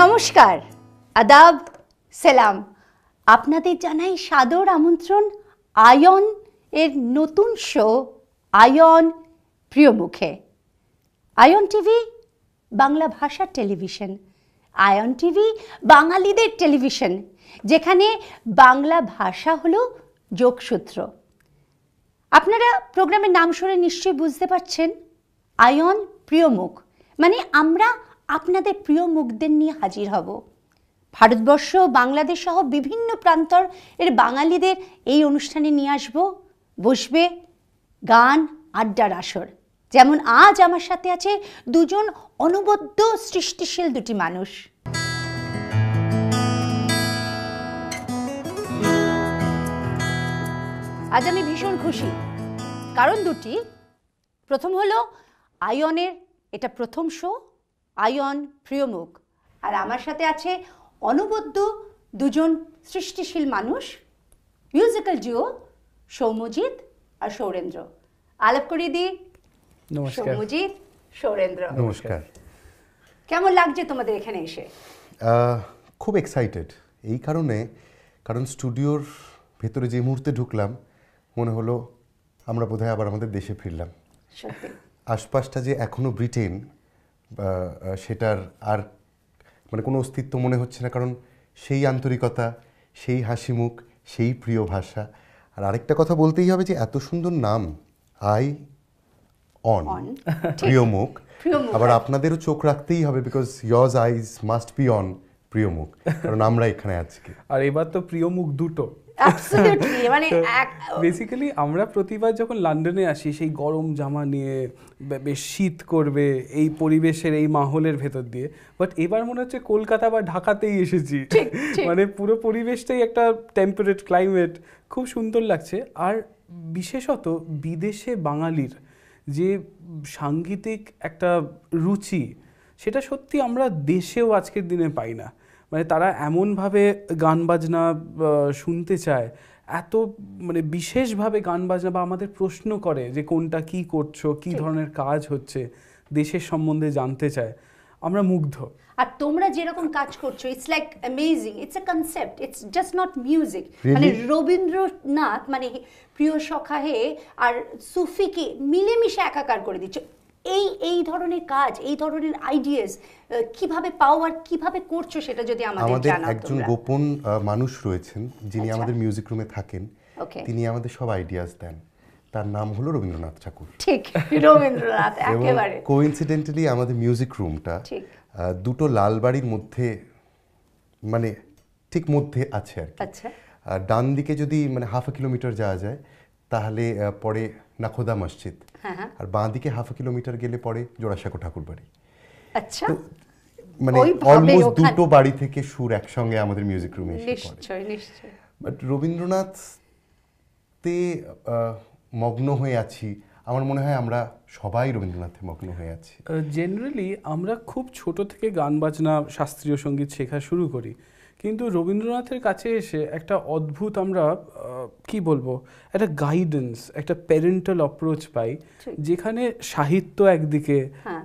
নমস্কার আদাব সেলাম আপনাদের জানাই সাদর আমন্ত্রণ আয়ন এর নতুন শো আয়ন প্রিয় মুখে আয়ন টিভি বাংলা ভাষার টেলিভিশন আয়ন টিভি বাঙালিদের টেলিভিশন যেখানে বাংলা ভাষা হলো যোগসূত্র আপনারা প্রোগ্রামের নাম শুনে নিশ্চয়ই বুঝতে পারছেন আয়ন প্রিয় মুখ মানে আমরা আপনাদের প্রিয় মুখদের নিয়ে হাজির হব ভারতবর্ষ বাংলাদেশ সহ বিভিন্ন প্রান্তর এর বাঙালিদের এই অনুষ্ঠানে নিয়ে আসব বসবে গান আড্ডার আসর যেমন আজ আমার সাথে আছে দুজন অনবদ্য সৃষ্টিশীল দুটি মানুষ আজ আমি ভীষণ খুশি কারণ দুটি প্রথম হলো আয়নের এটা প্রথম শো আয়ন প্রিয়মুখ আর আমার সাথে আছে অনবদ্য দুজন সৃষ্টিশীল মানুষ মিউজিক্যাল জিও সৌমজিৎ আর সৌরেন্দ্র আলাপ করি দি সৌমজিৎ সৌরেন্দ্র নমস্কার কেমন লাগছে তোমাদের এখানে এসে খুব এক্সাইটেড এই কারণে কারণ স্টুডিওর ভেতরে যে মুহূর্তে ঢুকলাম মনে হলো আমরা বোধহয় আবার আমাদের দেশে ফিরলাম আশপাশটা যে এখনো ব্রিটেন সেটার আর মানে কোনো অস্তিত্ব মনে হচ্ছে না কারণ সেই আন্তরিকতা সেই হাসি মুখ সেই প্রিয় ভাষা আর আরেকটা কথা বলতেই হবে যে এত সুন্দর নাম আই অন প্রিয় মুখ আবার আপনাদেরও চোখ রাখতেই হবে because yours eyes must be on প্রিয় মুখ কারণ আমরা এখানে আজকে আর এবার তো প্রিয় মুখ দুটো বেসিক্যালি মানে আমরা প্রতিবার যখন লন্ডনে আসি সেই গরম জামা নিয়ে বেশ শীত করবে এই পরিবেশের এই মাহলের ভেতর দিয়ে বাট এবার মনে হচ্ছে কলকাতা বা ঢাকাতেই এসেছি মানে পুরো পরিবেশটাই একটা টেম্পারেট ক্লাইমেট খুব সুন্দর লাগছে আর বিশেষত বিদেশে বাঙালির যে সাংগীতিক একটা রুচি সেটা সত্যি আমরা দেশেও আজকের দিনে পাই না মানে তারা এমনভাবে গান বাজনা শুনতে চায় এত মানে বিশেষভাবে গান বাজনা বা আমাদের প্রশ্ন করে যে কোনটা কি করছো কি ধরনের কাজ হচ্ছে দেশের সম্বন্ধে জানতে চায় আমরা মুগ্ধ আর তোমরা যেরকম কাজ করছো it's like amazing it's a concept it's just not music মানে রবীন্দ্রনাথ মানে প্রিয় সখাহে আর সুফিকে মিলেমিশে একাকার করে দিচ্ছে এই এই ধরনের কাজ এই ধরনের আইডিয়াস কিভাবে পাও আর কিভাবে করছো সেটা যদি আমাদের আমাদের একজন গোপন মানুষ রয়েছেন যিনি আচ্ছা। আমাদের মিউজিক রুমে থাকেন তিনি আমাদের সব আইডিয়াস দেন তার নাম হলো রবীন্দ্রনাথ ঠাকুর ঠিক রবীন্দ্রনাথ একেবারে কোইনসিডেন্টালি আমাদের মিউজিক রুমটা দুটো লাল বাড়ির মধ্যে মানে ঠিক মধ্যে আছে আর কি আচ্ছা। ডান দিকে যদি মানে হাফ কিলোমিটার যাওয়া যায় তাহলে পরে নাখোদা মসজিদ হ্যাঁ, হ্যাঁ। আর বাঁ দিকে হাফ কিলোমিটার গেলে পড়ে জোড়াসাঁকো ঠাকুর বাড়ি আচ্ছা মানে অলমোস্ট দুটো বাড়ি থেকে সুর একসঙ্গে আমাদের মিউজিক রুমে এসে বাট রবীন্দ্রনাথ তে মগ্ন হয়ে আছি আমার মনে হয় আমরা সবাই রবীন্দ্রনাথে মগ্ন হয়ে আছি জেনারেলি আমরা খুব ছোট থেকে গান বাজনা শাস্ত্রীয় সঙ্গীত শেখা শুরু করি কিন্তু রবীন্দ্রনাথের কাছে এসে একটা অদ্ভুত আমরা কি বলবো একটা গাইডেন্স একটা প্যারেন্টাল অ্যাপ্রোচ পাই যেখানে সাহিত্য একদিকে হ্যাঁ।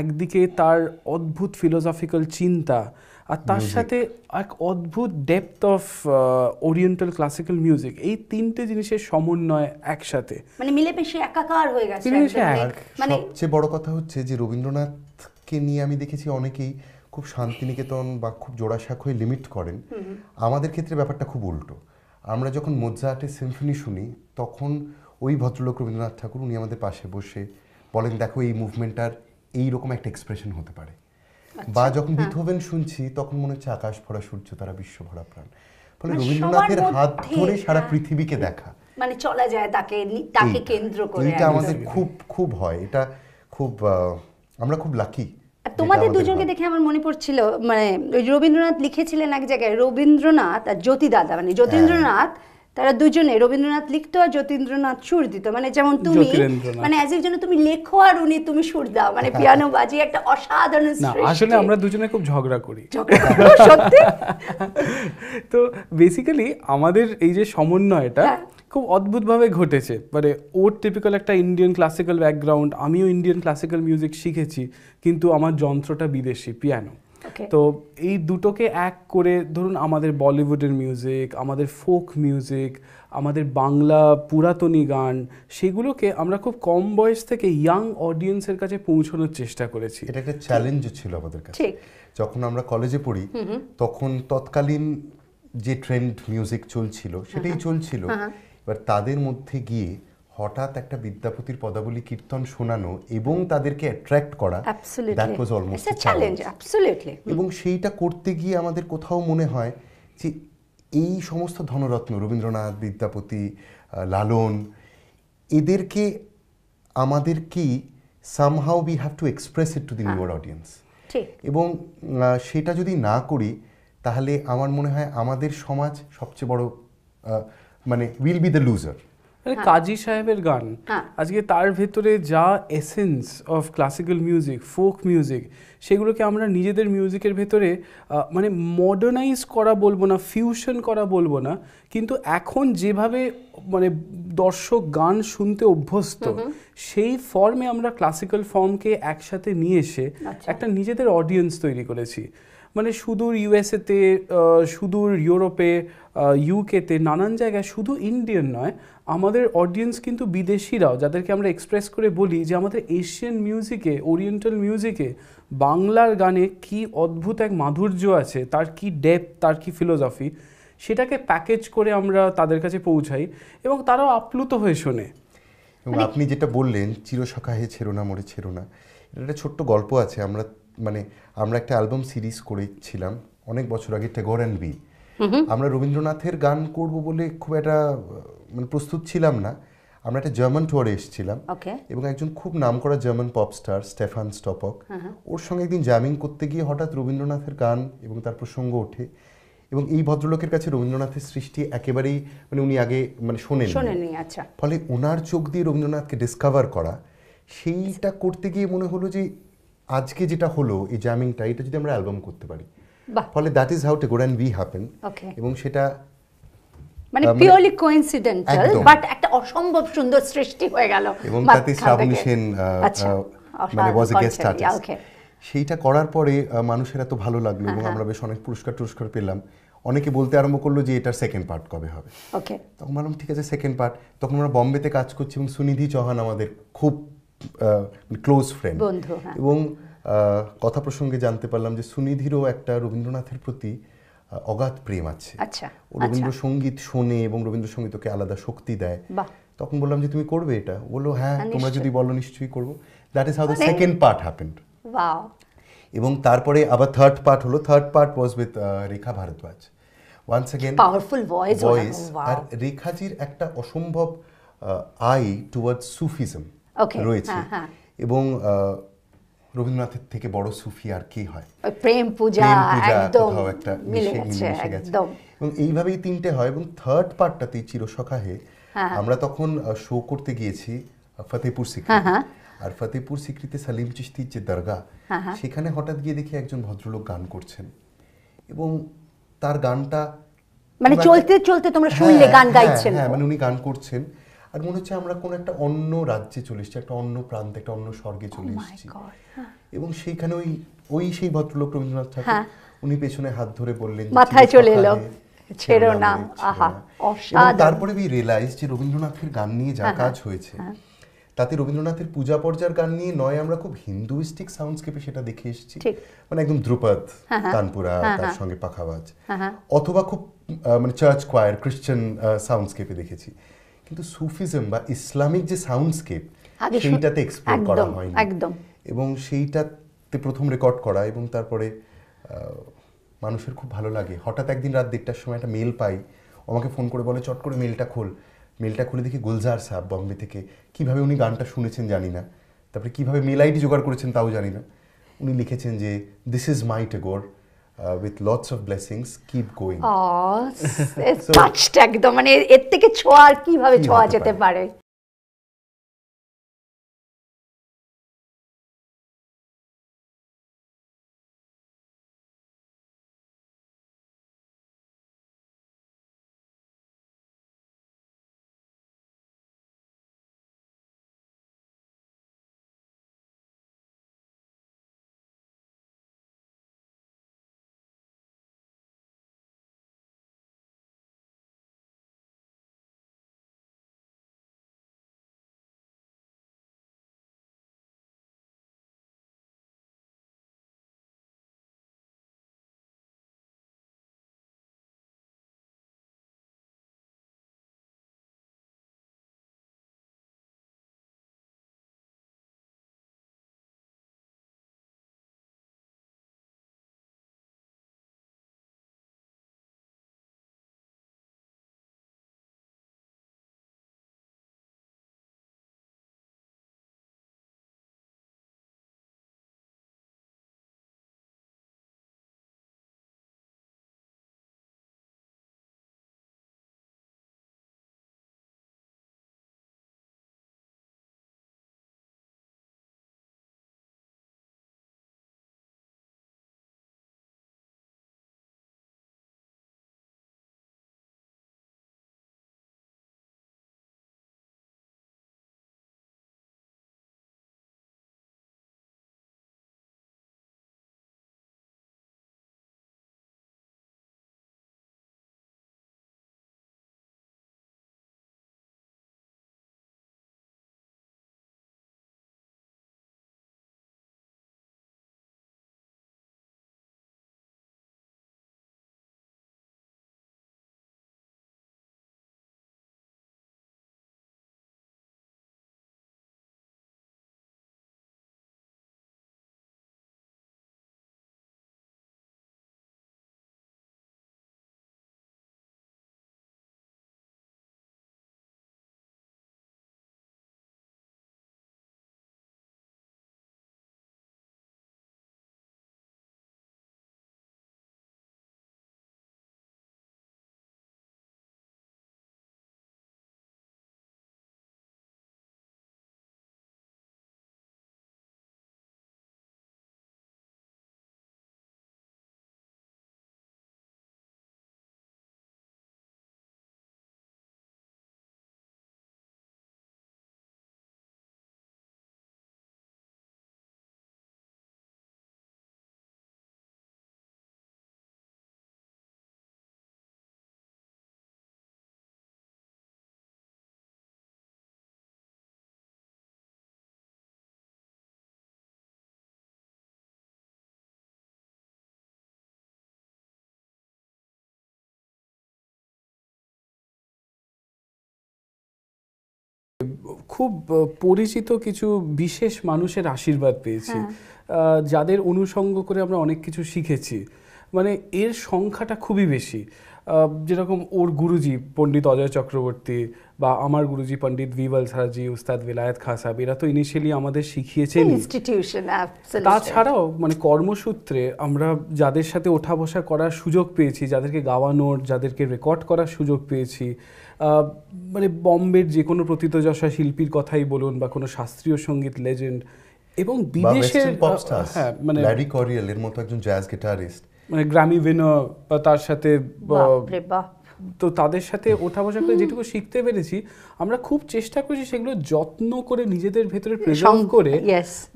একদিকে তার অদ্ভুত ফিলোসফিক্যাল চিন্তা আর তার সাথে এক অদ্ভুত depth of oriental classical music এই তিনটে জিনিসের সমন্বয় একসাথে মানে মিলেমিশে একাকার হয়ে গেছে মানে সবচেয়ে বড় কথা হচ্ছে যে রবীন্দ্রনাথকে নিয়ে আমি দেখেছি অনেকেই খুব শান্তিনিকেতন বা খুব জোড়াশাখই লিমিট করেন আমাদের ক্ষেত্রে ব্যাপারটা খুব উল্টো আমরা যখন মোজার্টের সিম্ফনি শুনি তখন ওই ভদ্রলোক রবীন্দ্রনাথ ঠাকুর উনি আমাদের পাশে বসে বলেন দেখো এই মুভমেন্টটার এইরকম একটা এক্সপ্রেশন হতে পারে আচ্ছা, বা যখন হ্যাঁ। বিথোভেন শুনছি তখন মনে হচ্ছে আকাশ ভরা সূর্য তারা বিশ্ব ভরা প্রাণ ফলে মানে রবীন্দ্রনাথের হাত ধরে সারা হ্যাঁ। পৃথিবীকে দেখা মানে চলা যায় তাকে তাকে কেন্দ্র করে এটা আমাদের খুব খুব হয় এটা খুব আমরা খুব লাকি তোমাদের দুজনকে দেখে আমার মনে পড়ছিল মানে রবীন্দ্রনাথ লিখেছিলেন এক জায়গায় রবীন্দ্রনাথ আর জ্যোতি দাদা মানে যতীন্দ্রনাথ হ্যাঁ। তারা দুজনে রবীন্দ্রনাথ লিখতো আর যতীন্দ্রনাথ সুর দিত মানে যেমন তুমি মানে অ্যাজ জন্য তুমি লেখো আর উনি তুমি সুর দাও মানে হ্যাঁ। পিয়ানো বাজি একটা অসাধারণ আসলে আমরা দুজনে খুব ঝগড়া করি সত্যি তো বেসিক্যালি আমাদের এই যে সমন্বয়টা হ্যাঁ। খুব অদ্ভুতভাবে ঘটেছে মানে ওর টিপিক্যাল একটা ইন্ডিয়ান ক্লাসিক্যাল ব্যাকগ্রাউন্ড আমিও ইন্ডিয়ান ক্লাসিক্যাল মিউজিক শিখেছি কিন্তু আমার যন্ত্রটা বিদেশি পিয়ানো তো এই দুটোকে এক করে ধরুন আমাদের বলিউডের মিউজিক আমাদের ফোক মিউজিক আমাদের বাংলা পুরাতনী গান সেগুলোকে আমরা খুব কম বয়স থেকে ইয়াং অডিয়েন্সের কাছে পৌঁছানোর চেষ্টা করেছি এটা একটা চ্যালেঞ্জ ছিল আমাদের কাছে যখন আমরা কলেজে পড়ি তখন তৎকালীন যে ট্রেন্ড মিউজিক চলছিল সেটাই হ্যাঁ, হ্যাঁ। চলছিল হ্যাঁ, এবার তাদের মধ্যে গিয়ে হঠাৎ একটা বিদ্যাপতির পদাবলী কীর্তন শোনানো এবং তাদেরকে অ্যাট্রাক্ট করা that was almost challenge absolutely এবং সেইটা করতে গিয়ে আমাদের কোথাও মনে হয় যে এই সমস্ত ধনরত্ন রবীন্দ্রনাথ বিদ্যাপতি লালন এদেরকে আমাদের কি somehow we have to express it to the newer audience এবং সেটা যদি না করি তাহলে আমার মনে হয় আমাদের সমাজ সবচেয়ে বড় মানে উইল বি দ্য লুজার মানে হ্যাঁ। কাজী সাহেবের গান হ্যাঁ। আজকে তার ভেতরে যা essence of classical music folk music সেগুলোকে আমরা নিজেদের মিউজিকের ভেতরে মানে মডার্নাইজ করা বলবো না ফিউশন করা বলবো না কিন্তু এখন যেভাবে মানে দর্শক গান শুনতে অভ্যস্ত সেই ফর্মে আমরা ক্লাসিক্যাল ফর্মকে একসাথে নিয়ে এসে আচ্ছা। একটা নিজেদের অডিয়েন্স তৈরি করেছি মানে সুদূর ইউএসএতে সুদূর ইউরোপে ইউকেতে নানান জায়গায় শুধু ইন্ডিয়ান নয় আমাদের অডিয়েন্স কিন্তু বিদেশিরাও যাদেরকে আমরা এক্সপ্রেস করে বলি যে আমাদের এশিয়ান মিউজিকে ওরিয়েন্টাল মিউজিকে বাংলার গানে কি অদ্ভুত এক মাধুর্য আছে তার কি ডেপ তার কি ফিলোসফি সেটাকে প্যাকেজ করে আমরা তাদের কাছে পৌঁছাই এবং তারাও আপ্লুত হয়ে শোনে এবং মানে আপনি যেটা বললেন চিরসখা হে ছেড়ো না মরে ছেড়ো না এটা একটা ছোট্ট গল্প আছে আমরা মানে আমরা একটা অ্যালবাম সিরিজ করেছিলাম অনেক বছর আগে টেগর অ্যান্ড বি আমরা রবীন্দ্রনাথের গান করব বলে খুব একটা মানে প্রস্তুত ছিলাম না আমরা একটা জার্মান টুয়ারে এসেছিলাম এবং একজন খুব নাম করা German pop star Stefan Stoppok ওর সঙ্গে একদিন জ্যামিং করতে গিয়ে হঠাৎ রবীন্দ্রনাথের গান এবং তার প্রসঙ্গ ওঠে এবং এই ভদ্রলোকের কাছে রবীন্দ্রনাথের সৃষ্টি একেবারেই মানে উনি আগে মানে শোনেন আচ্ছা। ফলে ওনার চোখ দিয়ে রবীন্দ্রনাথকে ডিসকভার করা সেইটা করতে গিয়ে মনে হলো যে আজকে যেটা হলো এই জ্যামিংটা এটা যদি আমরা অ্যালবাম করতে পারি ফলে that is how to good and we happen এবং সেটা মানে পিওরলি কোইনসিডেন্টাল বাট একটা অসম্ভব সুন্দর সৃষ্টি হয়ে গেল এবং তাতে শ্রাবণী সেন মানে ওয়াজ এ গেস্ট আর্টিস্ট সেইটা করার পরে মানুষের এত ভালো লাগলো এবং আমরা বেশ অনেক পুরস্কার টুরস্কার পেলাম অনেকে বলতে আরম্ভ করলো যে এটার সেকেন্ড পার্ট কবে হবে তখন বললাম ঠিক আছে সেকেন্ড পার্ট তখন আমরা বম্বেতে কাজ করছি এবং সুনিধি চৌহান আমাদের খুব ক্লোজ ফ্রেন্ড হ্যাঁ। এবং কথা প্রসঙ্গে জানতে পারলাম যে সুনিধিরও একটা রবীন্দ্রনাথের প্রতি অগাধ প্রেম আছে আচ্ছা, ও রবীন্দ্রসঙ্গীত আচ্ছা। শোনে এবং রবীন্দ্রসঙ্গীত ওকে আলাদা শক্তি দেয় তখন বললাম যে তুমি করবে এটা বললো হ্যাঁ, হ্যাঁ তোমরা যদি বলো নিশ্চয়ই করবো that is how the second part happened এবং তারপরে আবার থার্ড পার্ট হলো third part was with Rekha Bhardwaj once again powerful voice আর রেখাজির একটা অসম্ভব আই টুয়ার্ডস সুফিজম রয়েছে হ্যাঁ, হ্যাঁ। এবং রবীন্দ্রনাথের থেকে বড় সুফি আর কি হয় প্রেম পূজা একদম একটা মিশে গেছে এবং এইভাবেই তিনটে হয় এবং থার্ড পার্টটাতে চিরসখাহে হ্যাঁ। আমরা তখন শো করতে গিয়েছি ফতেপুর সিক্রি আর ফতেপুর সিকৃতে সালিম চিস্তির যে দরগা সেখানে হঠাৎ গিয়ে দেখি একজন ভদ্রলোক গান করছেন এবং তার গানটা মানে চলতে চলতে তোমরা শুনলে গান গাইছেন হ্যাঁ মানে উনি গান করছেন আর মনে হচ্ছে আমরা কোনো একটা অন্য রাজ্যে চলে এসেছি একটা অন্য প্রান্তে একটা অন্য স্বর্গে oh চলে এসেছি হ্যাঁ। এবং সেইখানে ওই ওই সেই ভদ্রলোক রবীন্দ্রনাথ ঠাকুর হ্যাঁ। উনি পেছনে হাত ধরে বললেন মাথায় চলে এলো ছেড়ো না আহা তারপরে উই রিয়েলাইজ যে রবীন্দ্রনাথের গান নিয়ে যা হ্যাঁ, কাজ হয়েছে তাতে রবীন্দ্রনাথের পূজা পর্যার গান নিয়ে নয় আমরা খুব হিন্দুইস্টিক সাউন্ডস্কেপে সেটা দেখে এসেছি মানে একদম ধ্রুপদ তানপুরা তার সঙ্গে পাখাবাজ অথবা খুব মানে চার্চ কোয়ার খ্রিশ্চান সাউন্ডস্কেপে দেখেছি কিন্তু সুফিজম বা ইসলামিক যে সাউন্ডস্কেপ সেইটাতে এক্সপ্লোর করা হয়নি একদম এবং সেইটাতে প্রথম রেকর্ড করা এবং তারপরে মানুষের খুব ভালো লাগে হঠাৎ একদিন রাত দেড়টার সময় একটা মেল পাই আমাকে ফোন করে বলে চট করে মেলটা খোল মেলটা খুলে দেখি গুলজার সাহেব বম্বে থেকে কিভাবে উনি গানটা শুনেছেন জানি না তারপরে কিভাবে মেল আইডি জোগাড় করেছেন তাও জানি না উনি লিখেছেন যে this is my Tagore Uh, with lots of blessings keep going. Oh, touched একদম মানে এর থেকে ছোঁয়া আর কিভাবে ছোঁয়া যেতে পারে খুব পরিচিত কিছু বিশেষ মানুষের আশীর্বাদ পেয়েছি হ্যাঁ। যাদের অনুসঙ্গ করে আমরা অনেক কিছু শিখেছি মানে এর সংখ্যাটা খুবই বেশি যেরকম ওর গুরুজি পণ্ডিত অজয় চক্রবর্তী বা আমার গুরুজি পণ্ডিত বিবল সারাজি উস্তাদ বিলায়ত খা সাহেব এরা তো ইনিশিয়ালি আমাদের শিখিয়েছেন তাছাড়াও মানে কর্মসূত্রে আমরা যাদের সাথে ওঠা বসা করার সুযোগ পেয়েছি যাদেরকে গাওয়ানোর যাদেরকে রেকর্ড করার সুযোগ পেয়েছি মানে বম্বের যে কোনো প্রতীতযশা শিল্পীর কথাই বলুন বা কোনো শাস্ত্রীয় সঙ্গীত লেজেন্ড এবং বিদেশের হ্যাঁ মানে ল্যারি করিয়েল এর মতো একজন জ্যাজ গিটারিস্ট মানে গ্রামী বিনো বা তার সাথে তো তাদের সাথে ওঠা বসা করে যেটুকু শিখতে পেরেছি আমরা খুব চেষ্টা করেছি সেগুলো যত্ন করে নিজেদের ভেতরে প্রেজেন্ট করে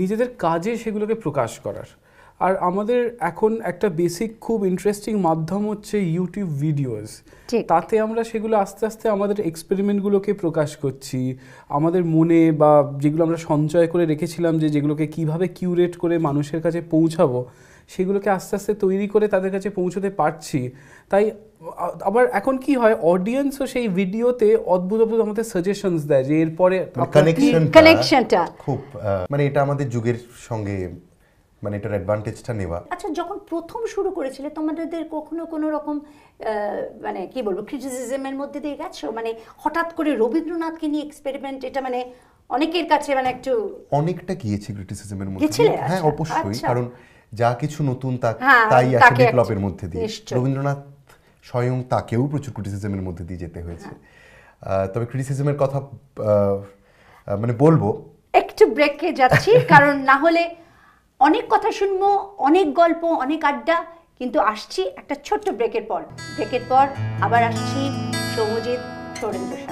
নিজেদের কাজে সেগুলোকে প্রকাশ করার আর আমাদের এখন একটা বেসিক খুব ইন্টারেস্টিং মাধ্যম হচ্ছে ইউটিউব ভিডিওস তাতে আমরা সেগুলো আস্তে আস্তে আমাদের এক্সপেরিমেন্টগুলোকে প্রকাশ করছি আমাদের মনে বা যেগুলো আমরা সঞ্চয় করে রেখেছিলাম যে যেগুলোকে কিভাবে কিউরেট করে মানুষের কাছে পৌঁছাবো সেগুলোকে আস্তে আস্তে তৈরি করে তাদের কাছে পৌঁছতে পারছি তাই আবার এখন কি হয় অডিয়েন্সও সেই ভিডিওতে অদ্ভুত অদ্ভুত আমাদের সাজেশনস দেয় যে এরপরে কানেকশনটা খুব মানে এটা আমাদের যুগের সঙ্গে মানে এটার অ্যাডভান্টেজটা নেওয়া আচ্ছা যখন প্রথম শুরু করেছিলে তোমাদের কখনো কোনো রকম মানে কি বলবো ক্রিটিসিজমের মধ্যে দিয়ে গেছো মানে হঠাৎ করে রবীন্দ্রনাথকে নিয়ে এক্সপেরিমেন্ট এটা মানে অনেকের কাছে মানে একটু অনেকটা গিয়েছে ক্রিটিসিজমের মধ্যে হ্যাঁ আচ্ছা, অবশ্যই আচ্ছা। কারণ যা কিছু নতুন তা হ্যাঁ, তাই একটা বিপ্লবের আচ্ছা, মধ্যে দিয়ে রবীন্দ্রনাথ স্বয়ং তাকেও প্রচুর ক্রিটিসিজমের মধ্যে দিয়ে যেতে হয়েছে হ্যাঁ। তবে ক্রিটিসিজমের কথা মানে বলবো একটু ব্রেকে যাচ্ছি কারণ না হলে অনেক কথা শুনবো অনেক গল্প অনেক আড্ডা কিন্তু আসছি একটা ছোট্ট ব্রেকের পর ব্রেকের পর আবার আসছি সৌমজিৎ সৌরেন্দ্র